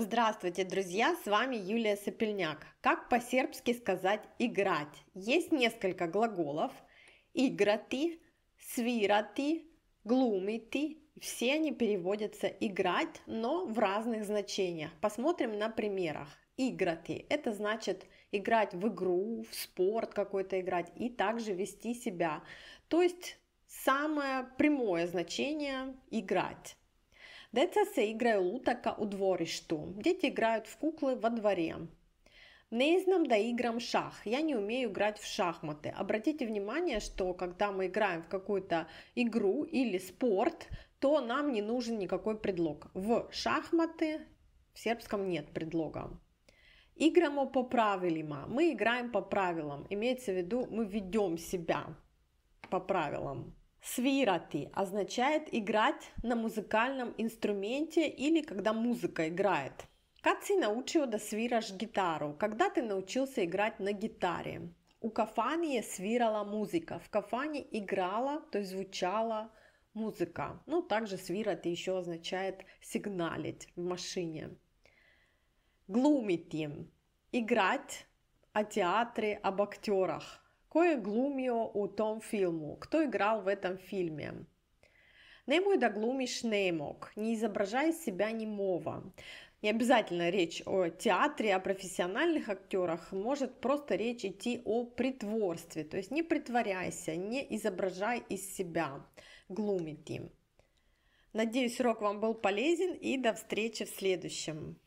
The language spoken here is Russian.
Здравствуйте, друзья! С вами Юлия Сапельняк. Как по-сербски сказать «играть»? Есть несколько глаголов «играти», «свирати», «глумити». Все они переводятся «играть», но в разных значениях. Посмотрим на примерах. «Играти» – это значит играть в игру, в спорт какой-то играть и также вести себя. То есть самое прямое значение «играть». Deca se igraju лутака у dvorištu. Дети играют в куклы во дворе. Не знам да играм шах. Я не умею играть в шахматы. Обратите внимание, что когда мы играем в какую-то игру или спорт, то нам не нужен никакой предлог. В шахматы в сербском нет предлога. Играмо по правилам. Мы играем по правилам. Имеется в виду, мы ведем себя по правилам. Свирати означает играть на музыкальном инструменте или когда музыка играет. Как ты научил да свираш гитару? Когда ты научился играть на гитаре? У кафании свирала музыка. В кафане играла, то есть звучала музыка. Ну, также свирати еще означает сигналить в машине. Глумити. Играть о театре, об актерах. Кое е глумио у том фильму? Кто играл в этом фильме? Немой да не мог. не изображай себя немого. Не обязательно речь о театре, о профессиональных актерах, может просто речь идти о притворстве, то есть не притворяйся, не изображай из себя, глумить Надеюсь, урок вам был полезен и до встречи в следующем.